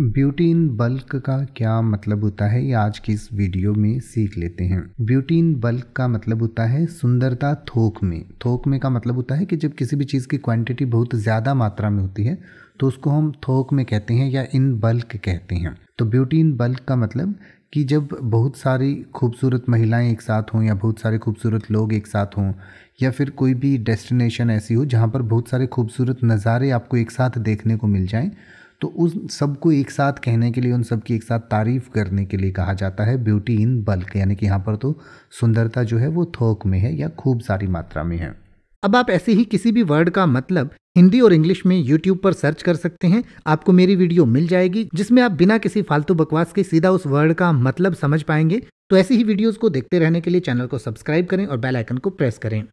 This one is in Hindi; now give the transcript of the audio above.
ब्यूटीन बल्क का क्या मतलब होता है ये आज की इस वीडियो में सीख लेते हैं ब्यूटीन बल्क का मतलब होता है सुंदरता थोक में थोक में का मतलब होता है कि जब किसी भी चीज़ की क्वांटिटी बहुत ज़्यादा मात्रा में होती है तो उसको हम थोक में कहते हैं या इन बल्क कहते हैं तो ब्यूटीन बल्क का मतलब कि जब बहुत सारी खूबसूरत महिलाएं एक साथ हों या बहुत सारे खूबसूरत लोग एक साथ हों या फिर कोई भी डेस्टिनेशन ऐसी हो जहाँ पर बहुत सारे खूबसूरत नज़ारे आपको एक साथ देखने को मिल जाएं तो उन सबको एक साथ कहने के लिए उन सबकी एक साथ तारीफ़ करने के लिए कहा जाता है ब्यूटी इन बल्क यानी कि यहाँ पर तो सुंदरता जो है वो थोक में है या खूब सारी मात्रा में है अब आप ऐसे ही किसी भी वर्ड का मतलब हिंदी और इंग्लिश में यूट्यूब पर सर्च कर सकते हैं आपको मेरी वीडियो मिल जाएगी जिसमें आप बिना किसी फालतू बकवास के सीधा उस वर्ड का मतलब समझ पाएंगे तो ऐसी ही वीडियोस को देखते रहने के लिए चैनल को सब्सक्राइब करें और बेल आइकन को प्रेस करें